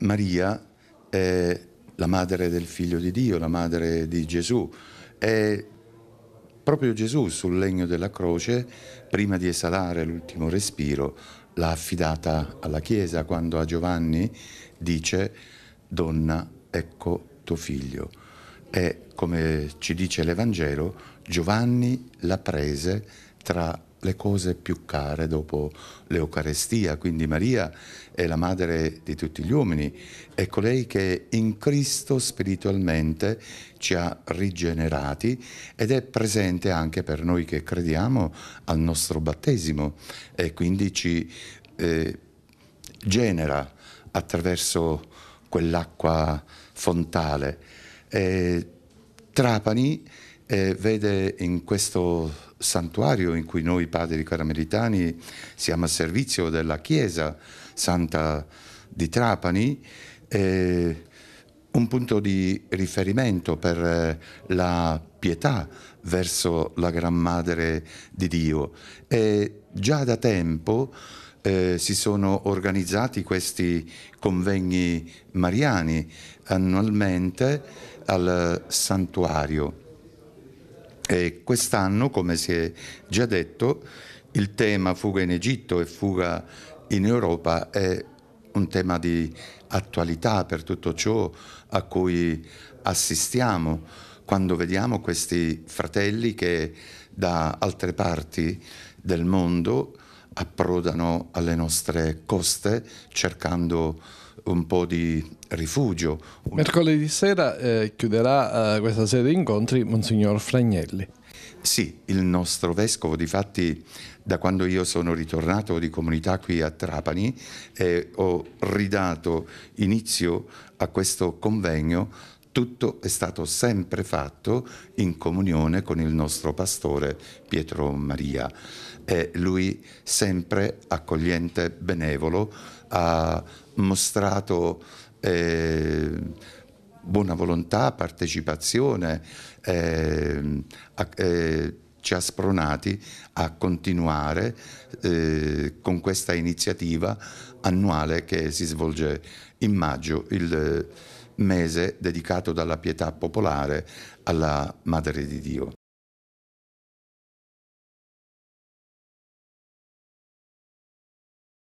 Maria è la madre del figlio di Dio, la madre di Gesù. È proprio Gesù sul legno della croce, prima di esalare l'ultimo respiro, l'ha affidata alla Chiesa quando a Giovanni dice, donna, ecco tuo figlio. E come ci dice l'Evangelo, Giovanni la prese tra le cose più care dopo l'Eucarestia, quindi Maria è la madre di tutti gli uomini, è colei che in Cristo spiritualmente ci ha rigenerati ed è presente anche per noi che crediamo al nostro battesimo e quindi ci eh, genera attraverso quell'acqua fontale. E eh, Trapani eh, vede in questo santuario in cui noi padri carameritani siamo a servizio della Chiesa Santa di Trapani, eh, un punto di riferimento per eh, la pietà verso la Gran Madre di Dio. E già da tempo eh, si sono organizzati questi convegni mariani annualmente al santuario. E quest'anno, come si è già detto, il tema fuga in Egitto e fuga in Europa è un tema di attualità per tutto ciò a cui assistiamo quando vediamo questi fratelli che da altre parti del mondo approdano alle nostre coste cercando un po' di rifugio. Mercoledì sera eh, chiuderà eh, questa serie di incontri Monsignor Fragnelli. Sì, il nostro vescovo, difatti da quando io sono ritornato di comunità qui a Trapani eh, ho ridato inizio a questo convegno tutto è stato sempre fatto in comunione con il nostro pastore Pietro Maria. E lui sempre accogliente, benevolo, ha mostrato eh, buona volontà, partecipazione, eh, eh, ci ha spronati a continuare eh, con questa iniziativa annuale che si svolge in maggio. Il, mese dedicato dalla pietà popolare alla Madre di Dio.